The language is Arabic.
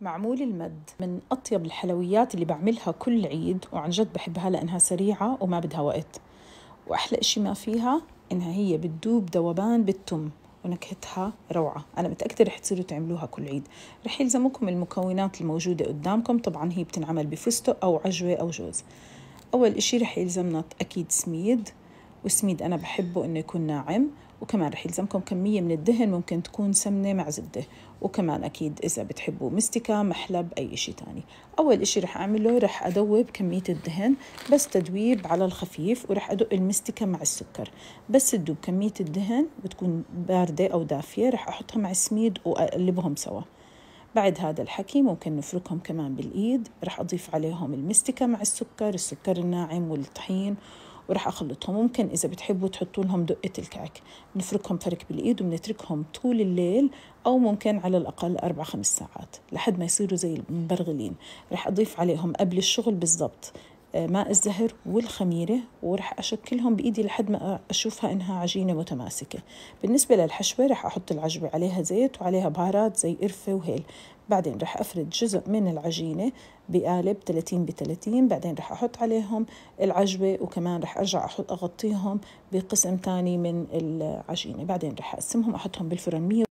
معمول المد من أطيب الحلويات اللي بعملها كل عيد وعن جد بحبها لأنها سريعة وما بدها وقت وأحلى إشي ما فيها إنها هي بتدوب دوبان بالتم ونكهتها روعة أنا متأكدة رح تصيروا تعملوها كل عيد رح يلزمكم المكونات الموجودة قدامكم طبعا هي بتنعمل بفستق أو عجوة أو جوز أول إشي رح يلزمنا أكيد سميد والسميد أنا بحبه إنه يكون ناعم وكمان رح يلزمكم كمية من الدهن ممكن تكون سمنة مع زبدة وكمان أكيد إذا بتحبوا مستكة محلب أي شيء تاني أول إشي رح أعمله رح أدوب كمية الدهن بس تدويب على الخفيف ورح أدق المستكة مع السكر بس تدوب كمية الدهن بتكون باردة أو دافية رح أحطها مع السميد وأقلبهم سوا بعد هذا الحكي ممكن نفركهم كمان بالإيد رح أضيف عليهم المستكة مع السكر السكر الناعم والطحين وراح اخلطهم ممكن اذا بتحبوا تحطوا لهم دقه الكعك بنفركهم فرك بالايد وبنتركهم طول الليل او ممكن على الاقل اربع خمس ساعات لحد ما يصيروا زي المبرغلين راح اضيف عليهم قبل الشغل بالضبط آه، ماء الزهر والخميرة وراح أشكلهم بإيدي لحد ما أشوفها إنها عجينة متماسكة بالنسبة للحشوة راح أحط العجوة عليها زيت وعليها بهارات زي قرفة وهيل بعدين رح أفرد جزء من العجينة بقالب 30 ب 30 بعدين رح أحط عليهم العجوة وكمان رح أرجع أحط أغطيهم بقسم تاني من العجينة بعدين رح أقسمهم أحطهم بالفرن